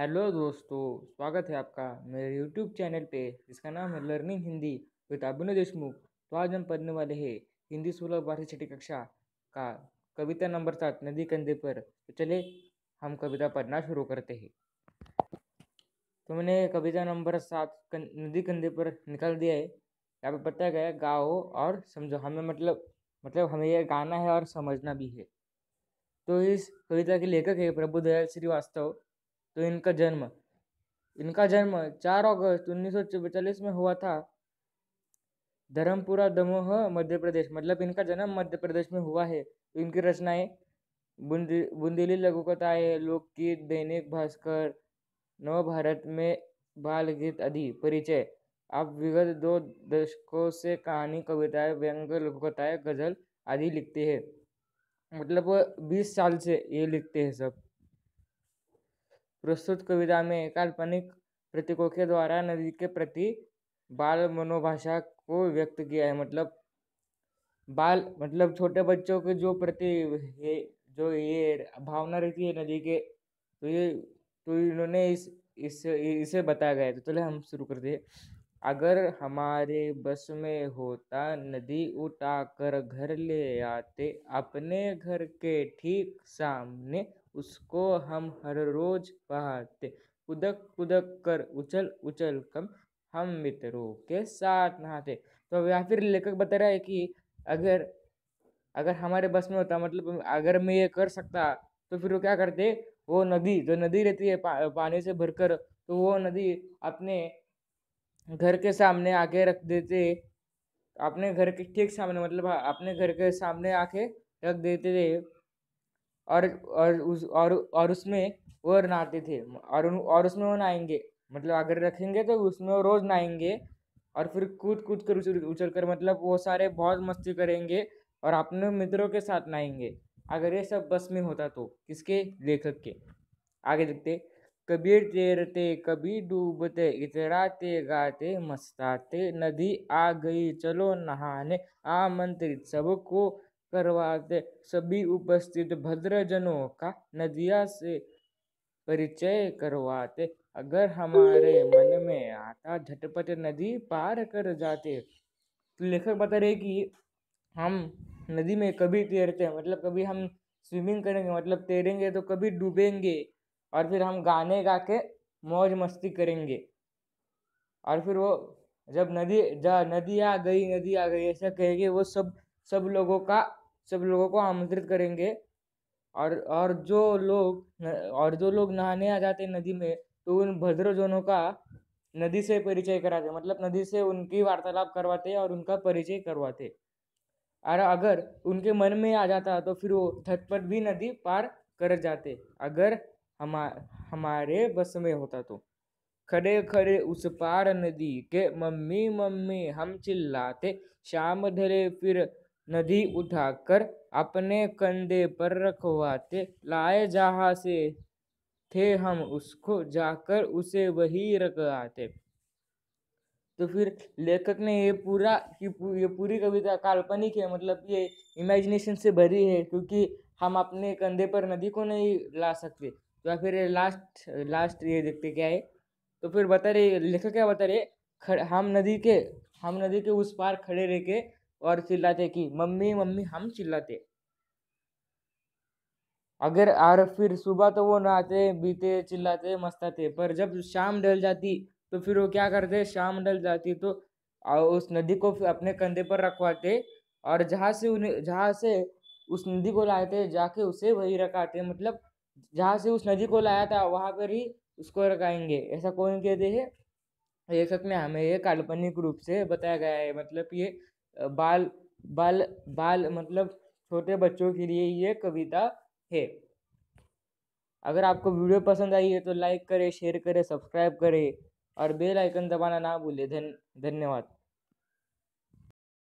hello दोस्तों स्वागत है आपका मेरे यूट्यूब चैनल पे जिसका नाम है लर्निंग हिंदी विद अभिनव देशमुख तो आज हम पढ़ने वाले हैं हिंदी सोलह भारतीय छठी कक्षा का कविता नंबर सात नदी कंधे पर तो चले हम कविता पढ़ना शुरू करते हैं तो मैंने कविता नंबर सात कं, नदी कंधे पर निकाल दिया है यहाँ पर बताया गया गाओ और समझो हमें मतलब मतलब हमें यह गाना है और समझना भी है तो इस कविता के लेखक है प्रभु दयाल श्रीवास्तव तो इनका जन्म इनका जन्म 4 अगस्त उन्नीस में हुआ था धर्मपुरा दमोह मध्य प्रदेश मतलब इनका जन्म मध्य प्रदेश में हुआ है तो इनकी रचनाएं बुंदे बुंदेली लघुकथाएँ लोकगीत दैनिक भास्कर नव भारत में बाल गीत आदि परिचय आप विगत दो दशकों से कहानी कविताएं व्यंग लघुकथाएं गजल आदि लिखते हैं मतलब बीस साल से ये लिखते हैं सब प्रस्तुत कविता में काल्पनिक प्रतीकों के द्वारा नदी के प्रति बाल मनोभाषा को व्यक्त किया है मतलब बाल मतलब छोटे बच्चों के जो प्रति ये जो ये भावना रहती है नदी के तो ये तो इन्होंने इस इस इसे बताया गया है तो चले हम शुरू कर दिए अगर हमारे बस में होता नदी उठाकर घर ले आते अपने घर के ठीक सामने उसको हम हर रोज बहाते कुदक कुदक कर उछल उछल कम हम मित्रों के साथ नहाते तो या फिर लेखक बता रहा है कि अगर अगर हमारे बस में होता मतलब अगर मैं ये कर सकता तो फिर वो क्या करते वो नदी जो नदी रहती है पा, पानी से भरकर तो वो नदी अपने घर के सामने आके रख देते अपने घर के ठीक सामने मतलब अपने हाँ, घर के सामने आके रख देते थे और और उस और और उसमें वो नहाते थे और और उसमें वो नहाएंगे मतलब अगर रखेंगे तो उसमें वो रोज़ नहाएंगे और फिर कूद कूद कर उछल उछल कर मतलब वो सारे बहुत मस्ती करेंगे और अपने मित्रों के साथ नहाएंगे अगर ये सब बस में होता तो किसके लेखक के आगे देखते कभी तैरते कभी डूबते इतराते गाते मस्ताते नदी आ गई चलो नहाने आमंत्रित सबको करवाते सभी उपस्थित भद्रजनों का नदिया से परिचय करवाते अगर हमारे मन में आता झटपट नदी पार कर जाते तो लेखक बता रहे कि हम नदी में कभी तैरते हैं मतलब कभी हम स्विमिंग करेंगे मतलब तैरेंगे तो कभी डूबेंगे और फिर हम गाने गा के मौज मस्ती करेंगे और फिर वो जब नदी जा नदी आ गई नदी आ गई ऐसा कहेंगे वो सब सब लोगों का सब लोगों को आमंत्रित करेंगे और और जो लोग और जो लोग नहाने आ जाते नदी में तो उन भद्रजनों का नदी से परिचय कराते मतलब नदी से उनकी वार्तालाप करवाते और उनका परिचय करवाते और अगर उनके मन में आ जाता तो फिर वो झटपट भी नदी पार कर जाते अगर हमा हमारे बस में होता तो खड़े खड़े उस पार नदी के मम्मी मम्मी हम चिल्लाते शाम धरे फिर नदी उठाकर अपने कंधे पर रखवाते लाए जहाँ से थे हम उसको जाकर उसे वही रखवाते तो फिर लेखक ने ये पूरा ये पूरी कविता काल्पनिक है मतलब ये इमेजिनेशन से भरी है क्योंकि हम अपने कंधे पर नदी को नहीं ला सकते तो या फिर लास्ट लास्ट ये देखते क्या है तो फिर बता रहे लेखक क्या बता रहे हम नदी के हम नदी के उस पार खड़े रह के और चिल्लाते कि मम्मी मम्मी हम चिल्लाते अगर और फिर सुबह तो वो नहाते बीते चिल्लाते मस्ताते पर जब शाम ढल जाती तो फिर वो क्या करते शाम ढल जाती तो उस नदी को अपने कंधे पर रखवाते और जहाँ से उन्हें जहाँ से उस नदी को लाते जाके उसे वही रखाते मतलब जहाँ से उस नदी को लाया था वहाँ पर ही उसको लगाएंगे ऐसा कौन कहते हैं ये सच में हमें ये काल्पनिक रूप से बताया गया है मतलब ये बाल बाल बाल मतलब छोटे बच्चों के लिए ये कविता है अगर आपको वीडियो पसंद आई है तो लाइक करें शेयर करें सब्सक्राइब करें और बेल आइकन दबाना ना भूलें धन धन्यवाद